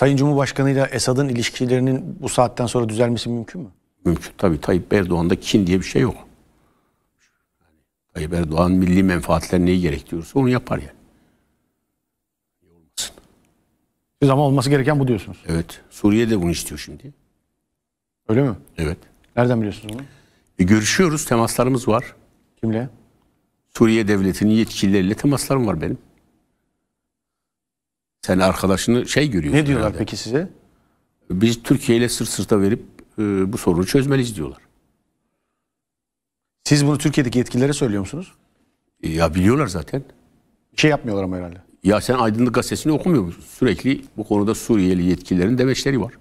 Sayın Cumhurbaşkanı ile Esad'ın ilişkilerinin bu saatten sonra düzelmesi mümkün mü? Mümkün tabii. Tayyip Erdoğan'da kin diye bir şey yok. Tayyip Erdoğan milli menfaatler neyi gerektiriyorsa onu yapar yani. Olmasın. Siz ama olması gereken bu diyorsunuz. Evet. Suriye de bunu istiyor şimdi. Öyle mi? Evet. Nereden biliyorsunuz bunu? E, görüşüyoruz. Temaslarımız var. Kimle? Suriye devletinin yetkilileriyle temaslarım var benim. Sen arkadaşını şey görüyorsun. Ne diyorlar herhalde. peki size? Biz Türkiye ile sırt sırta verip e, bu sorunu çözmeliyiz diyorlar. Siz bunu Türkiye'deki yetkililere söylüyor musunuz? E, ya biliyorlar zaten. Bir şey yapmıyorlar ama herhalde. Ya sen Aydınlık Gazetesi'ni okumuyor musun? Sürekli bu konuda Suriyeli yetkililerin demeçleri var.